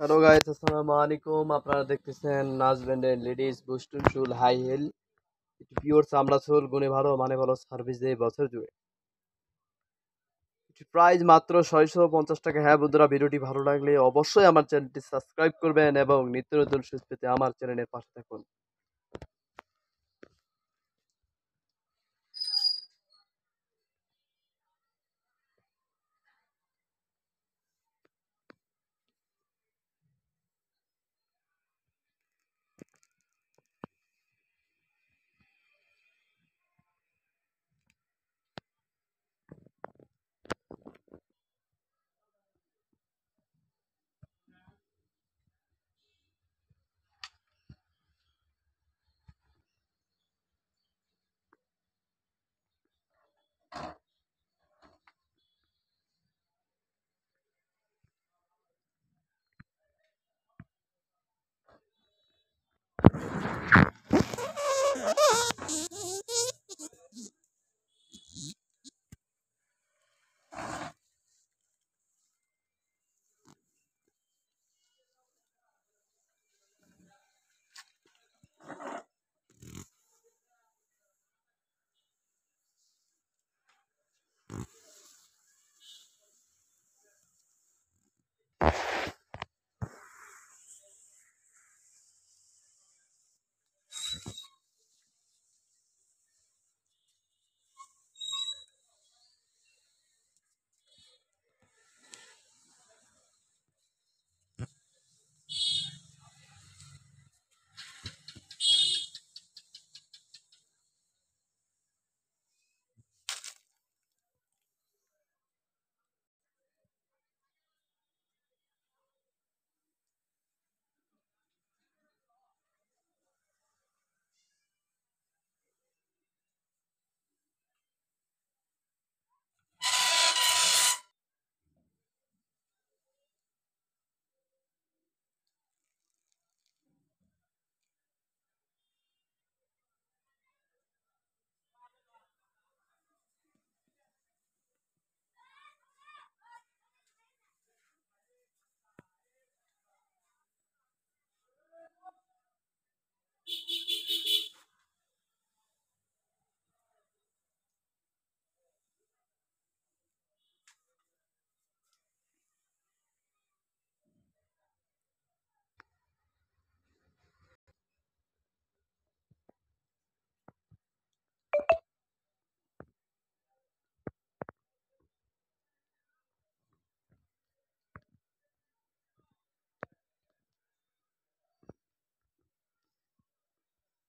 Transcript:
hello guys আসসালামু আলাইকুম আপনারা দেখতেছেন নাজবেন্ডের লেডিস বুস্টুন চুল হাই হিল পিওর চামড়া চুল গুণে ভালো মানে ভালো সার্ভিস দেয় বছর জুড়ে প্রাইস মাত্র ছয়শো পঞ্চাশ টাকা হ্যাঁ বন্ধুরা ভিডিওটি ভালো লাগলে অবশ্যই আমার চ্যানেলটি সাবস্ক্রাইব করবেন এবং নিত্য নতুন সুস্থ পেতে আমার চ্যানেলের পাশে থাকুন